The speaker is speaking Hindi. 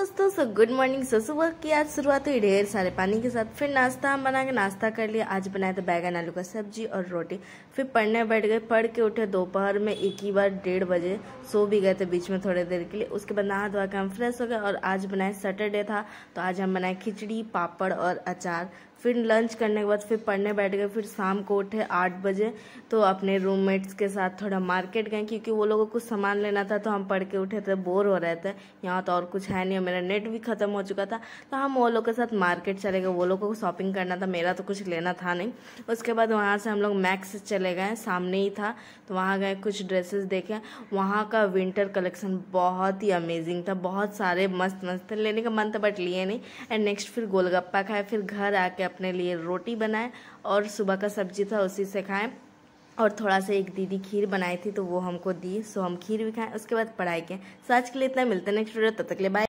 दोस्तों सो गुड मॉर्निंग सो सुबह की आज शुरुआत हुई ढेर सारे पानी के साथ फिर नाश्ता हम बना के नाश्ता कर लिया आज बनाया था बैगन आलू का सब्जी और रोटी फिर पढ़ने बैठ गए पढ़ के उठे दोपहर में एक ही बार डेढ़ बजे सो भी गए थे बीच में थोड़ी देर के लिए उसके बाद नहा धोआ के हम फ्रेश हो गए और आज बनाए सैटरडे था तो आज हम बनाए खिचड़ी पापड़ और अचार फिर लंच करने के बाद फिर पढ़ने बैठ गए फिर शाम को उठे आठ बजे तो अपने रूममेट्स के साथ थोड़ा मार्केट गए क्योंकि वो लोगों को सामान लेना था तो हम पढ़ के उठे थे बोर हो रहे थे यहाँ तो और कुछ है नहीं मेरा नेट भी ख़त्म हो चुका था तो हम वो लोग के साथ मार्केट चले गए वो लोगों को शॉपिंग करना था मेरा तो कुछ लेना था नहीं उसके बाद वहाँ से हम लोग मैक्स चले गए सामने ही था तो वहाँ गए कुछ ड्रेसेस देखे वहाँ का विंटर कलेक्शन बहुत ही अमेजिंग था बहुत सारे मस्त मस्त थे लेने का मन था तो बट लिए नहीं एंड नेक्स्ट फिर गोलगप्पा खाए फिर घर आके अपने लिए रोटी बनाए और सुबह का सब्जी था उसी से खाए और थोड़ा सा एक दीदी खीर बनाई थी तो वो हमको दी सो हम खीर भी खाएं उसके बाद पढ़ाई के साझ के लिए इतना मिलते नेक्स्ट वीडियो तब तक ले बाय